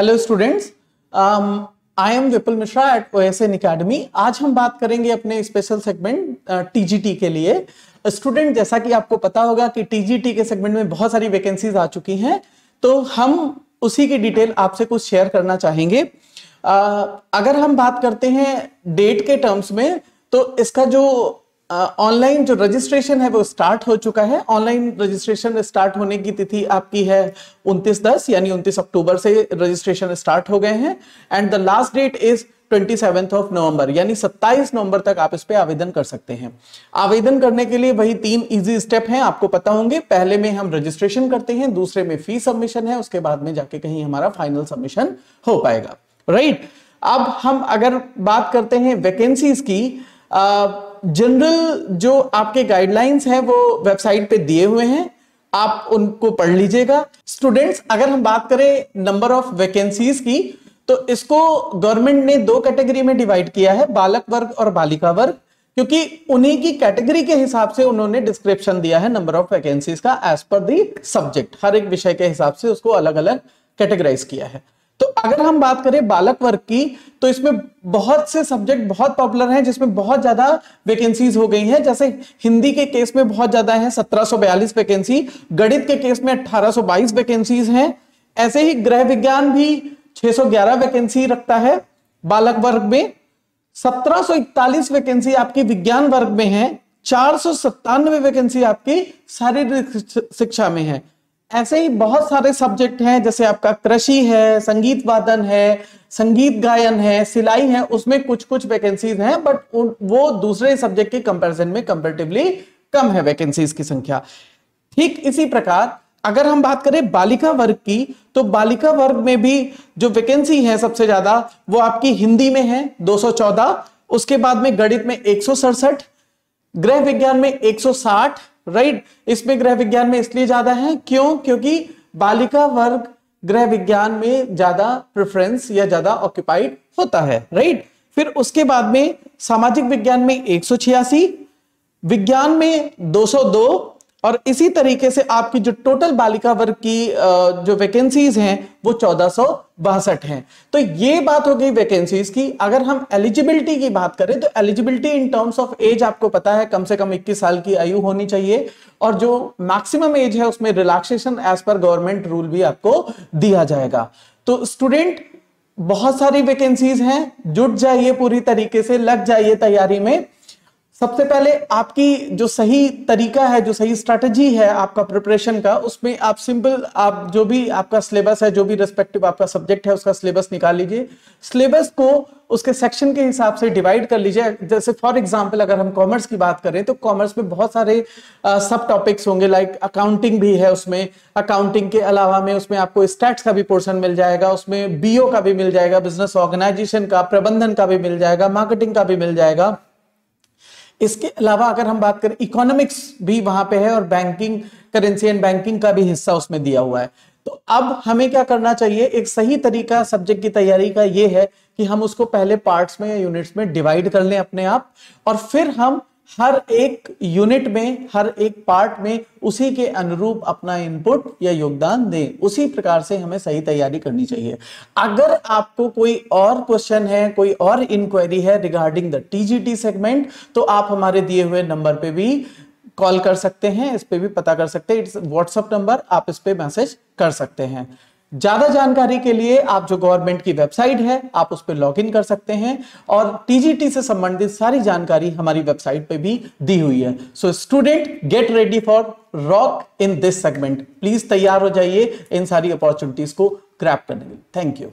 Hello students I am Vipul Mishra at O S N academy आज हम बात करेंगे अपने स्पेशल सेगमेंट टीजीटी के लिए स्टूडेंट uh, जैसा कि आपको पता होगा कि टीजीटी के सेगमेंट में बहुत सारी वैकेंसीज आ चुकी हैं तो हम उसी की डिटेल आपसे कुछ शेयर करना चाहेंगे uh, अगर हम बात करते हैं डेट के टर्म्स में तो इसका जो ऑनलाइन जो रजिस्ट्रेशन है वो स्टार्ट हो चुका है ऑनलाइन रजिस्ट्रेशन स्टार्ट होने की तिथि आपकी है 29 दस यानी 29 अक्टूबर से रजिस्ट्रेशन स्टार्ट हो गए हैं and the last date is twenty seventh of November यानी 27 नवंबर तक आप इस पे आवेदन कर सकते हैं आवेदन करने के लिए वही तीन इजी स्टेप हैं आपको पता होंगे पहले में हम रजिस्ट्रेशन करते हैं दूसरे में फी सबमिशन है उसके बाद में जाके कहीं हमारा फाइनल सबमिशन हो पाएगा राइट right? अब हम अगर बात करते हैं वैकेंसीज की जनरल जो आपके गाइडलाइंस हैं वो वेबसाइट पे दिए हुए हैं आप उनको पढ़ लीजिएगा स्टूडेंट्स अगर हम बात करें नंबर ऑफ वैकेंसीज की तो इसको गवर्नमेंट ने दो कैटेगरी में डिवाइड किया है बालक वर्ग और बालिका वर्ग क्योंकि उन्हीं की कैटेगरी के हिसाब से उन्होंने डिस्क्रिप्शन दिया है नंबर ऑफ वैकेंसीज का एज पर दी सब्जेक्ट हर एक विषय के हिसाब से उसको अलग अलग कैटेगराइज किया है अगर हम बात करें बालक वर्ग की तो इसमें बहुत से सब्जेक्ट बहुत पॉपुलर हैं जिसमें बहुत ज्यादा वैकेंसीज हो गई हैं जैसे हिंदी के केस में बहुत ज्यादा है 1742 वैकेंसी गणित के केस में 1822 वैकेंसीज हैं ऐसे ही गृह विज्ञान भी 611 वैकेंसी रखता है बालक वर्ग में सत्रह वैकेंसी आपकी विज्ञान वर्ग में है चार वैकेंसी आपकी शारीरिक शिक्षा में है ऐसे ही बहुत सारे सब्जेक्ट हैं जैसे आपका कृषि है संगीत वादन है संगीत गायन है सिलाई है उसमें कुछ कुछ वैकेंसीज हैं बट वो दूसरे सब्जेक्ट के कंपैरिजन में कंपेरेटिवली कम है वैकेंसीज की संख्या ठीक इसी प्रकार अगर हम बात करें बालिका वर्ग की तो बालिका वर्ग में भी जो वैकेंसी है सबसे ज्यादा वो आपकी हिंदी में है 214 उसके बाद में गणित में एक गृह विज्ञान में 160 राइट इसमें ग्रह विज्ञान में इसलिए ज्यादा है क्यों क्योंकि बालिका वर्ग ग्रह विज्ञान में ज्यादा प्रेफरेंस या ज्यादा ऑक्यूपाइड होता है राइट फिर उसके बाद में सामाजिक विज्ञान में एक विज्ञान में 202 और इसी तरीके से आपकी जो टोटल बालिका वर्ग की जो वैकेंसीज हैं वो चौदह हैं तो ये बात हो गई वैकेंसीज की अगर हम एलिजिबिलिटी की बात करें तो eligibility in terms of age आपको पता है कम से कम 21 साल की आयु होनी चाहिए और जो मैक्सिमम एज है उसमें रिलैक्सेशन एज पर गवर्नमेंट रूल भी आपको दिया जाएगा तो स्टूडेंट बहुत सारी वैकेंसीज हैं जुट जाइए पूरी तरीके से लग जाइए तैयारी में सबसे पहले आपकी जो सही तरीका है जो सही स्ट्रेटजी है आपका प्रिपरेशन का उसमें आप सिंपल आप जो भी आपका सिलेबस है जो भी रेस्पेक्टिव आपका सब्जेक्ट है उसका सिलेबस निकाल लीजिए सिलेबस को उसके सेक्शन के हिसाब से डिवाइड कर लीजिए जैसे फॉर एग्जांपल अगर हम कॉमर्स की बात करें तो कॉमर्स में बहुत सारे सब टॉपिक्स होंगे लाइक अकाउंटिंग भी है उसमें अकाउंटिंग के अलावा में उसमें आपको स्टैट्स का भी पोर्शन मिल जाएगा उसमें बीओ का भी मिल जाएगा बिजनेस ऑर्गेनाइजेशन का प्रबंधन का भी मिल जाएगा मार्केटिंग का भी मिल जाएगा इसके अलावा अगर हम बात करें इकोनॉमिक्स भी वहां पे है और बैंकिंग करेंसी एंड बैंकिंग का भी हिस्सा उसमें दिया हुआ है तो अब हमें क्या करना चाहिए एक सही तरीका सब्जेक्ट की तैयारी का ये है कि हम उसको पहले पार्ट्स में या यूनिट्स में डिवाइड कर लें अपने आप और फिर हम हर एक यूनिट में हर एक पार्ट में उसी के अनुरूप अपना इनपुट या योगदान दें उसी प्रकार से हमें सही तैयारी करनी चाहिए अगर आपको कोई और क्वेश्चन है कोई और इंक्वायरी है रिगार्डिंग द टीजीटी सेगमेंट तो आप हमारे दिए हुए नंबर पे भी कॉल कर सकते हैं इस पे भी पता कर सकते हैं इट्स व्हाट्सएप नंबर आप इस पे मैसेज कर सकते हैं ज्यादा जानकारी के लिए आप जो गवर्नमेंट की वेबसाइट है आप उस पर लॉग इन कर सकते हैं और टीजीटी से संबंधित सारी जानकारी हमारी वेबसाइट पे भी दी हुई है so student get ready for rock in this segment please तैयार हो जाइए इन सारी अपॉर्चुनिटीज को क्रैप करने के लिए थैंक यू